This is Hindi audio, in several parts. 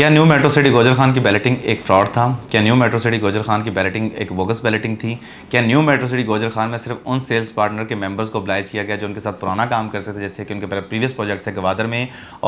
क्या new metro city Gujar Khan की बैलेटिंग एक फ्रॉड था क्या new metro city Gujar Khan की बैलेटिंग एक बोगस बैलेटिंग थी क्या new metro city Gujar Khan में सिर्फ उन सेल्स पार्टनर के मेंबर्स को अप्लाइज किया गया जो उनके साथ पुराना काम करते थे जैसे कि उनके पहले प्रीवियस प्रोजेक्ट थे गवादर में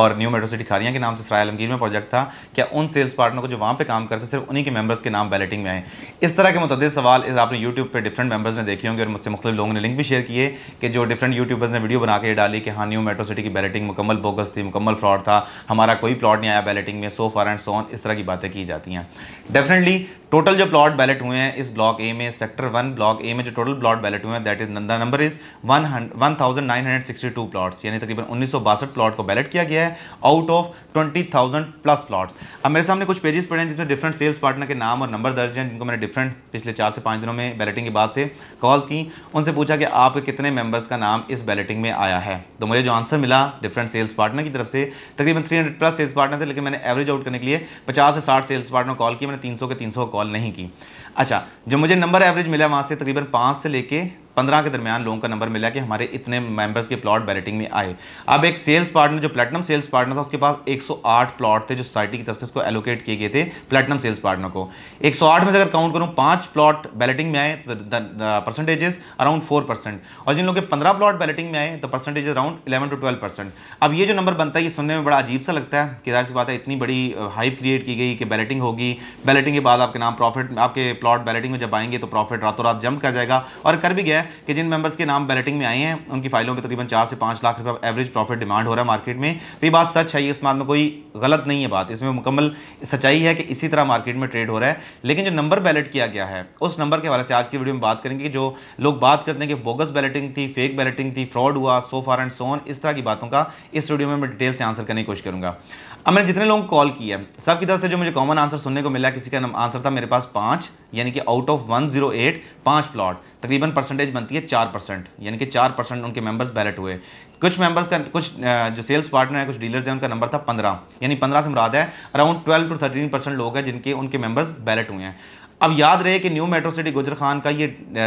और न्यू मेट्रो सिटी खारिया के नाम से सराय आलमगीर में प्रोजेक्ट था क्या उन सेल्स पार्टनर को जो वहाँ पर काम करते सिर्फ उन्हीं के मेबर्स के नाम बैलेटिंग में आए इस तरह के मुतद सवाल इस आपने यूट्यूब पर डिफरेंट मेबर्स ने देखे होंगे और मुझसे मुख्तु लोगों ने लिंक भी शेयर किए कि जो डिफरेंट यूट्यूबर्स ने वीडियो बना के डाली कि हाँ न्यू मेट्रो सिटी की बैलेटिंग मुकम्मल बोगस थी मुकम्मल फ्रॉड था हमारा कोई प्लॉट नहीं आया बैलेटिंग में सोफा फार एंड सोन इस तरह की बातें की जाती हैं डेफिनेटली टोटल जो प्लॉट बैलेट हुए हैं इस ब्लॉक ए में सेक्टर वन ब्लॉक ए में जो टोटल प्लॉट बैलेट हुए हैं that is the number is one one thousand nine hundred sixty two plots यानी तकरीबन उन्नीस सौ बासठ प्लॉट को बैलेट किया गया है out of twenty thousand plus plots अब मेरे सामने कुछ पेजेस पड़े हैं जिसमें डिफरेंट सेल्स पार्टनर के नाम और नंबर दर्ज हैं जिनको मैंने डिफरेंट पिछले चार से पाँच दिनों में बैलेटिंग के बाद से कॉल्स की उनसे पूछा कि आप कितने मेंबर्स का नाम इस बैलेटिंग में आया है तो मुझे जो आंसर मिला डिफरेंट सेल्स पार्टनर की तरफ से तकरीबन 300 प्लस सेल्स पार्टनर थे लेकिन मैंने एवरेज आउट करने के लिए 50 से 60 सेल्स पार्टनर कॉल किए मैंने 300 के 300 कॉल कॉल नहीं की अच्छा जो मुझे नंबर एवरेज मिला वहाँ से तकरीबन पाँच से लेके पंद्रह के दरमियान लोगों का नंबर मिला कि हमारे इतने मेंबर्स के प्लॉट बैलेटिंग में आए अब एक सेल्स पार्टनर जो प्लेटनम सेल्स पार्टनर था उसके पास 108 प्लॉट थे जो सोसाइटी की तरफ से उसको एलोकेट किए गए थे प्लेटनम सेल्स पार्टनर को 108 में से अगर काउंट करूँ पांच प्लॉट बैलेटिंग में आए तो परसेंटेजेस अराउंड फोर परसेंट और जिन लोगों के पंद्रह प्लॉट बैलेटिंग में आए तो percentage around eleven to twelve percent अब ये जो नंबर बनता है ये सुनने में बड़ा अजीब सा लगता है कि जाहिर सी बात है इतनी बड़ी हाइप uh, क्रिएट की गई कि बैलेटिंग होगी बैलेटिंग के बाद आपके नाम प्रॉफिट आपके प्लॉट बैलेटिंग में जब आएंगे तो प्रॉफिट रातों रात जंप कर जाएगा और कर भी गया है कि जिन मेंबर्स के नाम बैलेटिंग में आए हैं उनकी फाइलों पर तकरीबन चार से पाँच लाख रुपए एवरेज प्रॉफिट डिमांड हो रहा है मार्केट में तो ये बात सच है इस बात में कोई गलत नहीं है बात इसमें मुकम्मल सच्चाई है कि इसी तरह मार्केट में ट्रेड हो रहा है लेकिन जो नंबर बैलेट किया गया है उस नंबर के हवाले से आज की वीडियो में बात करेंगे जो लोग बात करते हैं कि बोगस बैलेटिंग थी फेक बैलेटिंग थी फ्रॉड हुआ सो फार एंड सोन इस तरह की बातों का इस वीडियो में मैं डिटेल से आंसर करने की कोशिश करूँगा अब मैंने जितने लोगों को कॉल किया सब की तरफ से जो मुझे कॉमन आंसर सुनने को मिला किसी का आंसर था मेरे पास पाँच यानी कि out of one zero eight पाँच प्लॉट तकरीबन परसेंटेज बनती है चार परसेंट यानी कि चार परसेंट उनके मेंबर्स बैलेट हुए कुछ मेंबर्स का कुछ जो सेल्स पार्टनर है कुछ डीलर्स हैं उनका नंबर था पंद्रह यानी पंद्रह से मुराद है around twelve to thirteen percent लोग हैं जिनके उनके मेंबर्स बैलेट हुए हैं अब याद रहे कि न्यू मेट्रो सिटी गुजर खान का ये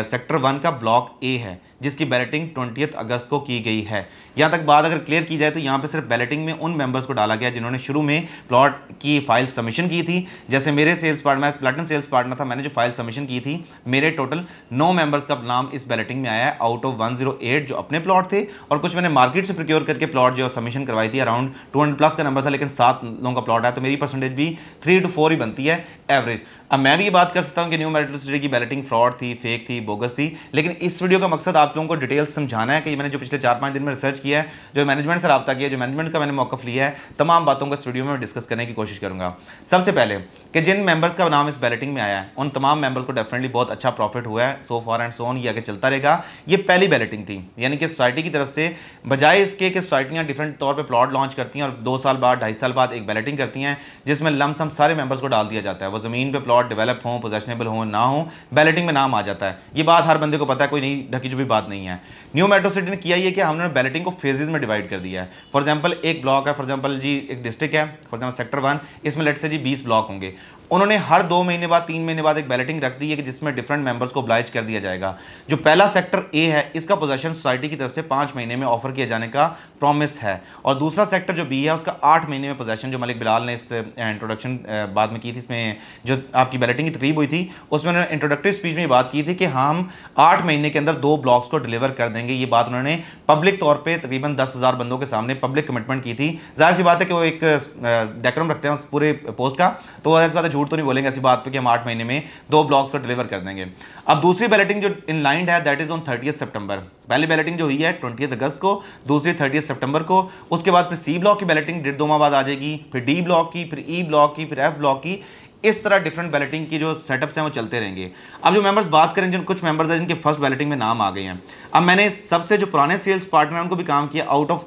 सेक्टर वन का ब्लॉक ए है जिसकी बैलेटिंग ट्वेंटी अगस्त को की गई है यहाँ तक बात अगर क्लियर की जाए तो यहाँ पे सिर्फ बैलेटिंग में उन मेंबर्स को डाला गया जिन्होंने शुरू में प्लॉट की फाइल सबमिशन की थी जैसे मेरे sales partner platinum sales partner था मैंने जो फाइल सबमिशन की थी मेरे टोटल नौ मेंबर्स का नाम इस बैलेटिंग में आया आउट ऑफ वन जो अपने प्लॉट थे और कुछ मैंने मार्केट से प्रिक्योर करके प्लॉट जो सबमिशन करवाई थी अराउंड टू प्लस का नंबर था लेकिन सात लोगों का प्लॉट आया तो मेरी परसेंटेज भी थ्री टू फोर ही बनती है एवरेज अब मैं भी ये बात कर सकता हूँ कि न्यू मेरिटल स्टडी की बैलेटिंग फ्रॉड थी फेक थी बोगस थी लेकिन इस वीडियो का मकसद आप लोगों को डिटेल्स समझाना है कि मैंने जो पिछले चार पाँच दिन में रिसर्च किया है जो मैनेजमेंट से रबा किया जो मैनेजमेंट का मैंने मौकफ लिया है तमाम बातों को इस वीडियो में डिस्कस करने की कोशिश करूँगा सबसे पहले कि जिन मेंबर्स का नाम इस बैलेटिंग में आया है उन तमाम मेंबर्स को डेफिनेटली बहुत अच्छा प्रॉफिट हुआ है सो फॉर एंड सोन ये आगे चलता रहेगा ये पहली बैलेटिंग थी यानी कि सोसाइटी की तरफ से बजाय इसके कि सोसाइटियाँ डिफरेंट तौर पर प्लॉट लॉन्च करती हैं और दो साल बाद ढाई साल बाद एक बैलेटिंग करती हैं जिसमें लमसम सारे मेंबर्स को डाल दिया जाता है वो ज़मीन पर प्लॉट डेवलप हों सेशनेबल हो ना हो बैलेटिंग में नाम आ जाता है ये बात हर बंदे को पता है कोई नहीं ढकी जो भी बात नहीं है न्यू मेट्रो सिटी ने किया ये कि हमने बैलेटिंग को फेजेज में डिवाइड कर दिया है फॉर एग्जाम्पल एक ब्लॉक है फॉर एग्जाम्पल जी एक डिस्ट्रिक्ट है फॉर एग्जाम्पल सेक्टर वन इसमें लेट से जी बीस ब्लॉक होंगे उन्होंने हर दो महीने बाद तीन महीने बाद एक बैलेटिंग रख दी है कि जिसमें डिफरेंट मेंबर्स को ब्लाइज कर दिया जाएगा जो पहला सेक्टर ए है इसका पोजेशन सोसाइटी की तरफ से पाँच महीने में ऑफर किया जाने का प्रॉमिस है और दूसरा सेक्टर जो बी है उसका आठ महीने में पोजेशन जो मलिक बिलाल ने इस इंट्रोडक्शन बाद में की थी इसमें जो आपकी बैलेटिंग की तकरीब हुई थी उसमें उन्होंने इंट्रोडक्टिव स्पीच में बात की थी कि हाँ, हम आठ महीने के अंदर दो ब्लॉक्स को डिलीवर कर देंगे ये बात उन्होंने पब्लिक तौर पर तकरीबन दस हज़ार बंदों के सामने पब्लिक कमिटमेंट की थी जाहिर सी बात है कि वो एक डेकोरम रखते हैं उस पूरे पोस्ट का तो जाहिर बात झूठ तो नहीं बोलेंगे ऐसी बात पर कि हम आठ महीने में दो ब्लॉक्स को डिलीवर कर देंगे अब दूसरी बैलेटिंग जो इन लाइंड है दैट इज़ ऑन थर्टी सितंबर पहली बैलेटिंग जो हुई है ट्वेंटी अगस्त को दूसरी थर्टी सितंबर को उसके बाद फिर सी ब्लॉक की बैलेटिंग डेढ़ दो माह बाद आ जाएगी फिर डी ब्लॉक की फिर ई e ब्लॉक की फिर एफ ब्लॉक की इस तरह डिफरेंट बैलेटिंग की जो सेटअप्स हैं वो चलते रहेंगे अब जो मेंबर्स बात करें जिन कुछ मेंबर्स हैं जिनके फर्स्ट बैलेटिंग में नाम आ गए हैं अब मैंने सबसे जो पुराने सेल्स पार्टनर उनको भी काम किया आउट ऑफ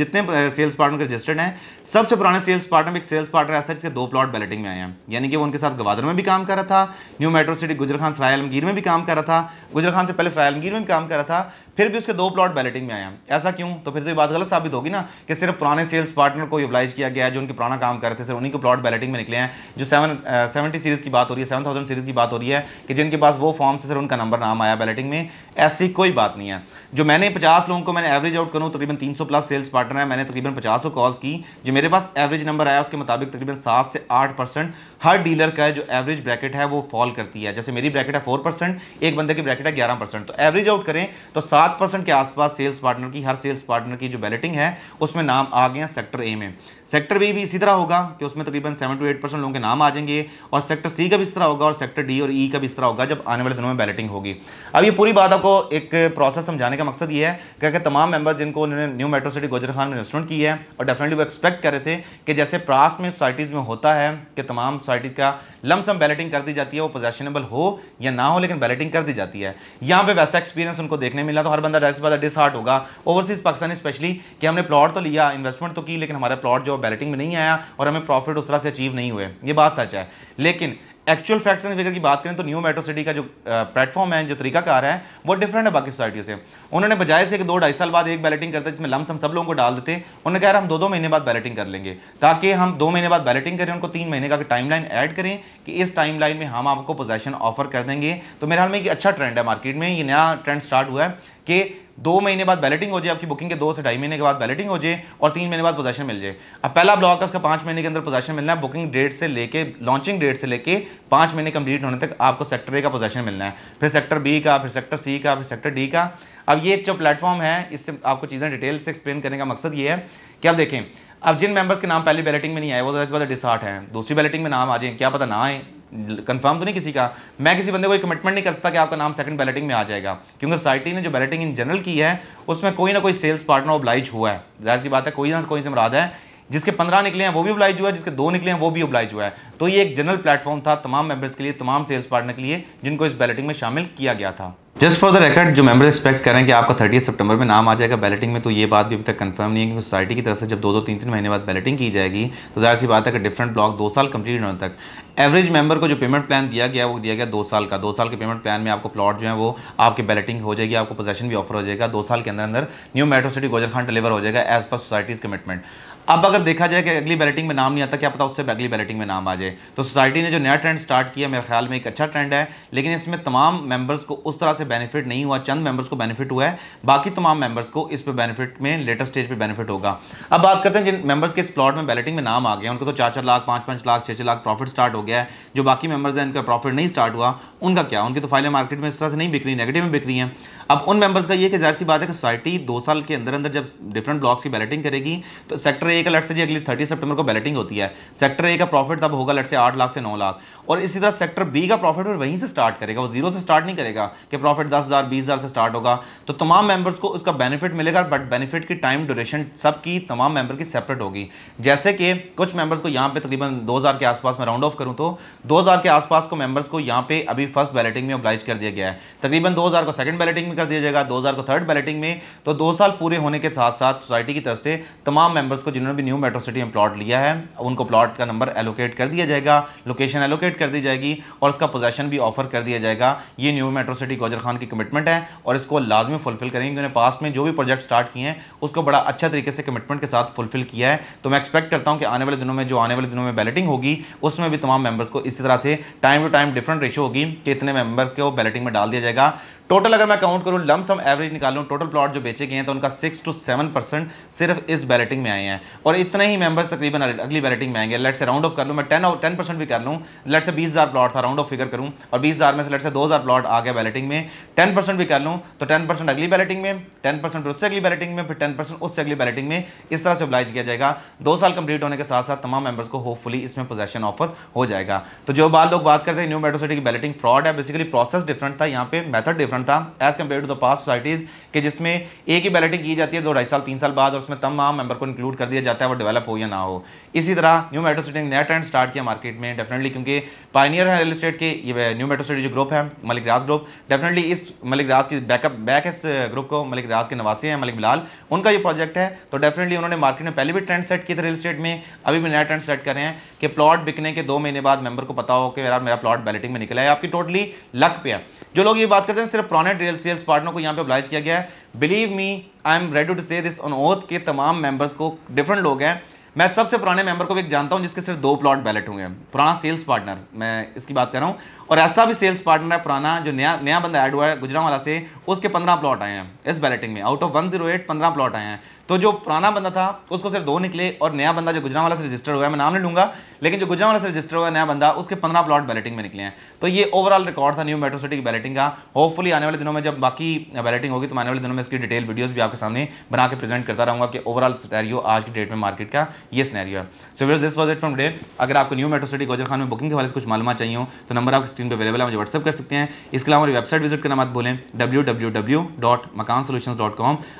जितने सेल्स पार्टनर रजिस्टर्ड हैं सबसे पुराने सेल्स पार्टनर एक सेल्स पार्टनर ऐसा जिसके दो प्लॉट बैलेटिंग में आए हैं यानी कि वो उनके साथ गवादर में भी काम कर रहा था न्यू मेट्रो सिटी गुजर खान सरायलमगीर में भी काम कर रहा था गुजर खान से पहले सरायलमगीर में भी काम कर रहा था फिर भी उसके दो प्लॉट बैलेटिंग में आया ऐसा क्यों तो फिर तो ये बात गलत साबित होगी ना कि सिर्फ पुराने सेल्स पार्टनर को अप्लाइज किया गया है जो उनके पुराना काम करते थे उन्हीं को प्लॉट बैलेटिंग में निकले हैं जो सेवन सेवेंटी सीरीज़ की बात हो रही है सेवन थाउजेंड सीरीज़ की बात हो रही है कि जिनके पास वो फॉर्म से सर उनका नंबर नाम आया बैलेटिंग में ऐसी कोई बात नहीं है जो मैंने पचास लोगों को मैंने एवरेज आउट करूँ तकरीबन तीन सौ प्लस सेल्स पार्टनर है मैंने तकरीबन पचास सौ कॉल्स की जो मेरे पास एवरेज नंबर आया उसके मुताबिक तकरीबन सात से आठ परसेंट हर डीलर का जो एवरेज ब्रैकेट है वो फॉल करती है जैसे मेरी ब्रैकेट है फोर परसेंट एक बंदे की ब्रैकेट है ग्यारह परसेंट तो एवरेज आउट करें तो सात सात परसेंट के आसपास सेल्स पार्टनर की हर सेल्स पार्टनर की जो बैलेटिंग है उसमें नाम आ गए हैं सेक्टर ए में सेक्टर बी भी इसी तरह होगा कि उसमें तकरीबन सेवन टू एट परसेंट लोगों के नाम आ जाएंगे और सेक्टर सी का भी इस तरह होगा और सेक्टर डी और ई e का भी इस तरह होगा जब आने वाले दिनों में बैलेटिंग होगी अब ये पूरी बात आपको एक प्रोसेस समझाने का मकसद ये है क्या तमाम मेंबर जिनको उन्होंने न्यू मेट्रो सिटी गुजर खान में इन्वेस्टमेंट की है और डेफिनेटली वो एक्सपेक्ट कर रहे थे कि जैसे प्रास्ट में सोसाइटीज़ में होता है कि तमाम सोसाइटी का लमसम बैलेटिंग कर दी जाती है वो पोजेशनेबल हो या ना हो लेकिन बैलेटिंग कर दी जाती है यहाँ पर वैसा एक्सपीरियंस उनको देखने मिला तो हर बंदा टैक्स वाला डिसहार्ट होगा ओवरसीज पाकिस्तान स्पेशली कि हमने प्लॉट तो लिया इन्वेस्टमेंट तो की लेकिन हमारा प्लॉट जो बैलेटिंग में नहीं आया और हमें प्रॉफिट उस तरह से अचीव नहीं हुए ये बात सच है लेकिन एक्चुअल फैक्ट्स एंड फिगर की बात करें तो न्यू मेट्रो सिटी का जो प्लेटफॉर्म है जो तरीकाकार है वो डिफरेंट है बाकी सोसाइटी से उन्होंने बजाय से कि दो ढाई साल बाद एक बैलेटिंग करते जिसमें लमसम सब लोगों को डाल देते उन्होंने कहा हम दो दो महीने बाद बैलेटिंग कर लेंगे ताकि हम दो महीने बाद बैलेटिंग करें उनको तीन महीने का टाइम लाइन ऐड करें कि इस टाइम लाइन में हम आपको पोजेशन ऑफर कर देंगे तो मेरे हाल में एक अच्छा ट्रेंड है मार्केट में ये नया ट्रेंड स्टार्ट हुआ है कि दो महीने बाद बैलेटिंग हो जाए आपकी बुकिंग के दो से ढाई महीने के बाद बैलेटिंग हो जाए और तीन महीने बाद पोजेशन मिल जाए अब पहला ब्लॉक है उसका पाँच महीने के अंदर पोजेशन मिलना है बुकिंग डेट से लेके लॉन्चिंग डेट से लेके पाँच महीने कंप्लीट होने तक आपको सेक्टर ए का पोजेशन मिलना है फिर सेक्टर बी का फिर सेक्टर सी का फिर सेक्टर डी का अब ये जो प्लेटफॉर्म है इससे आपको चीज़ें डिटेल से एक्सप्लेन करने का मकसद ये है कि आप देखें अब जिन मेंबर्स के नाम पहले बैलेटिंग में नहीं आए वो तो इस बार डिसार्ट हैं दूसरी बैलेटिंग में नाम आ जाए क्या पता ना आए कंफर्म तो नहीं किसी का मैं किसी बंदे को कमिटमेंट नहीं कर सकता कि आपका नाम सेकंड बैलेटिंग में आ जाएगा क्योंकि सोसाइटी ने जो बैलेटिंग इन जनरल की है उसमें कोई ना कोई सेल्स पार्टनर ऑब्लाइज हुआ है जाहिर सी बात है कोई ना कोई से मराद है जिसके पंद्रह निकले हैं वो भी ओब्लाइज हुआ है जिसके दो निकले हैं वो भी ओब्लाइज हुआ है तो ये एक जनरल प्लेटफॉर्म था तमाम मेंबर्स के लिए तमाम सेल्स पार्टनर के लिए जिनको इस बैलेटिंग में शामिल किया गया था जस्ट फॉर द रेकर्ड जो मेंबर्स एक्सपेक्ट करें कि आपका थर्टी सितंबर में नाम आ जाएगा बैलेटिंग में तो ये बात भी अभी तक कंफर्म नहीं है क्योंकि सोसाइटी की तरफ से जब दो दो तीन तीन महीने बाद बैलेटिंग की जाएगी तो जाहिर सी बात है कि डिफरेंट ब्लॉक दो साल कंप्लीट होने तक एवरेज मेंबर को जो पेमेंट प्लान दिया गया वो दिया गया दो साल का दो साल के पेमेंट प्लान में आपको प्लॉट जो है वो आपकी बैलेटिंग हो जाएगी आपको पोजेशन भी ऑफर हो जाएगा दो साल के अंदर अंदर new metro city Gujar Khan deliver हो जाएगा एज पर सोसाइटीज़ कमिटमेंट अब अगर देखा जाए कि अगली बैलेटिंग में नाम नहीं आता क्या पता उससे अगली बैलेटिंग में नाम आ जाए तो सोसाइटी ने जो नया ट्रेंड स्टार्ट किया मेरे ख्याल में एक अच्छा ट्रेंड है लेकिन इसमें तमाम मेंबर्स को उस तरह से बेनिफिट नहीं हुआ चंद मेंबर्स को बेनिफिट हुआ है बाकी तमाम मेंबर्स को इस पर बेनिफिट में लेटेस्ट स्टेज पर बेनिफिट होगा अब बात करते हैं जिन मेंबर्स के इस प्लॉट में बैलेटिंग में नाम आ गया उनको तो चार चार लाख पाँच पाँच लाख छः छः लाख प्रॉफिट स्टार्ट हो गया है जो बाकी मेंबर्स हैं इनका प्रॉफिट नहीं स्टार्ट हुआ उनका क्या उनकी तो फाइलें मार्केट में इस तरह से नहीं बिक रही नेगेटिव में बिक रही हैं अब उन मेंबर्स का ये कि जाहिर सी बात है कि सोसाइटी दो साल के अंदर अंदर जब डिफरेंट ब्लॉक्स की बैलेटिंग करेगी तो सेक्टर ए का लट से जी अगली थर्टी सेप्टेबर को बैलेटिंग होती है सेक्टर ए का प्रॉफिट तब होगा लट से आठ लाख से नौ लाख और इसी तरह सेक्टर बी का प्रॉफिट फिर वहीं से स्टार्ट करेगा वो जीरो से स्टार्ट नहीं करेगा कि प्रॉफिट दस हज़ार बीस हज़ार से स्टार्ट होगा तो तमाम मेंबर्स को उसका बेनिफिट मिलेगा बट बेनिफिट की टाइम ड्यूरेशन सबकी तमाम मेंबर की सेपरेट होगी जैसे कि कुछ मेंबर्स को यहाँ पे तकरीबन 2000 के आसपास मैं राउंड ऑफ करूँ तो दो के आसपास को मेंबर्स को यहाँ पे अभी फर्स्ट बैलेटिंग में ऑब्लाइज कर दिया गया है तकरीबन दो को सेकंड बैलेटिंग में कर दिया जाएगा दो को थर्ड बैलेटिंग में तो दो साल पूरे होने के साथ साथ सोसाइटी की तरफ से तमाम मेंबर्स को जिन्होंने भी न्यू मेट्रो सिटी में प्लॉट लिया है उनको प्लॉट का नंबर एलोकेट कर दिया जाएगा लोकेशन एलोकेट कर दी जाएगी और उसका पोजेशन भी ऑफर कर दिया जाएगा ये new metro city Gujar Khan की कमिटमेंट है और इसको लाजमी फुलफिल करेंगे उन्होंने पास में जो भी प्रोजेक्ट स्टार्ट किए हैं उसको बड़ा अच्छा तरीके से कमिटमेंट के साथ फुलफिल किया है तो मैं एक्सपेक्ट करता हूँ कि आने वाले दिनों में जो आने वाले दिनों में बैलेटिंग होगी उसमें भी तमाम मेम्बर्स को इसी तरह से time to time different ratio होगी कि इतने मेम्बर्स को बैलेटिंग में डाल दिया जाएगा टोटल अगर मैं काउंट करूँ लम सम एवरेज निकालूँ टोटल प्लॉट जो बेचे गए हैं तो उनका सिक्स टू सेवन परसेंट सिर्फ इस बैलेटिंग में आए हैं और इतने ही मेंबर्स तकरीबन अगली बैलेटिंग में आएंगे लेट से राउंड ऑफ कर लूँ मैं टेन टेन परसेंट भी कर लूँ लेट से बीस हज़ार प्लॉट था राउंड ऑफ फिगर करूँ और बीस हज़ार में से लेट से दो हज़ार प्लॉट आ गया बैलेटिंग में टेन परसेंट भी कर लूँ तो टेन परसेंट अगली बैलेटिंग में टेन परसेंट उससे अगली बैलेटिंग में फिर टेन परसेंट उससे अगली बैलेटिंग में इस तरह से अप्लाइज किया जाएगा दो साल कंप्लीट होने के साथ साथ तमाम मेंबर्स को होपफुली इसमें पोजेशन ऑफर हो जाएगा तो जो बाद लोग बात करते हैं न्यू मेट्रो सिटी की बैलेटिंग फ्रॉड है बेसिकली प्रोसेस डिफरेंट था यहाँ पे मेथड डिफरेंट था as compare to the past societies के जिसमें एक ही बैलेटिंग की जाती है दो ढाई साल तीन साल बाद और उसमें तमाम मेंबर को इंक्लूड कर दिया जाता है वो डेवलप हो या ना हो इसी तरह न्यू मेट्रो सिटी ने नया ट्रेंड स्टार्ट किया मार्केट में डेफिनेटली क्योंकि पाइनियर है रियल स्टेट के ये न्यू मेट्रो सिटी जो ग्रुप है मलिक राज ग्रुप डेफिनेटली इस मलिक राज की बैकअप बैक इस ग्रुप को मलिक राज के नवासी हैं मलिक बिलाल उनका ये प्रोजेक्ट है तो डेफिनेटली उन्होंने मार्केट में पहले भी ट्रेंड सेट किए थे रियल स्टेट में अभी भी नया ट्रेंड सेट कर रहे हैं कि प्लॉट बिकने के दो महीने बाद मेंबर को पता हो कि यार मेरा प्लॉट बैलेटिंग में निकला है आपकी टोटली लक पे है जो लोग ये बात करते हैं सिर्फ और पुराने सेल्स पार्टनर को यहाँ पे अप्लाइज किया गया है believe me I am ready to say this on oath के तमाम मेंबर्स को डिफरेंट लोग हैं मैं सबसे पुराने मेंबर को भी एक जानता हूँ जिसके सिर्फ दो प्लॉट बैलेट हुए हैं पुराना सेल्स पार्टनर मैं इसकी बात कर रहा हूँ और ऐसा भी सेल्स पार्टनर है पुराना जो नया नया बंदा ऐड हुआ है गुजरावाला से उसके पंद्रह प्लॉट आए हैं इस बैलेटिंग में out of one zero eight पंद्रह प्लॉट आए हैं तो जो पुराना बंदा था उसको सिर्फ दो निकले और नया बंदा जो गुजरा वाला से रजिस्टर हुआ है मैं नाम नहीं लूंगा लेकिन जो गुजरा वाला से रजिस्टर हुआ नया बंदा उसके पंद्रह प्लॉट बैलेटिंग में निकले हैं तो ये ओवरऑल रिकॉर्ड था न्यू मेट्रो सिटी की बैलेटिंग का होपफुली आने वाले दिनों में जब बाकी बैलेटिंग होगी तो आने वाले दिनों में इसकी डिटेल वीडियोज भी आपके सामने बना के प्रेजेंट करता रहूँगा कि ओवरऑल स्नैरियो आज की डेट में मार्केट का ये सैनैरियो है so we're this was it from day अगर आपको new metro city Gujar Khan में बुकिंग के वाले कुछ मालूम चाहिए तो नंबर आपकी स्क्रीन पर अवेलेबल है मुझे व्हाट्सअप कर सकते हैं इसके अलावा हमारी वेबसाइट विजिट करना मत भूलें डब्ल्यू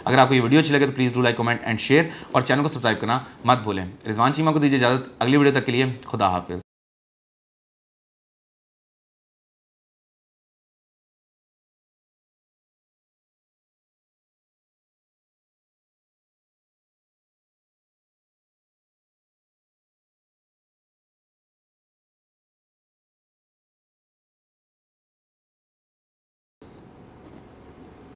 अगर आपको ये वीडियो अच्छी लगे तो please do like comment and share और चैनल को सब्सक्राइब करना मत भूलें रिजवान चीमा को दीजिए इजाजत अगली वीडियो तक के लिए खुदा हाफिज़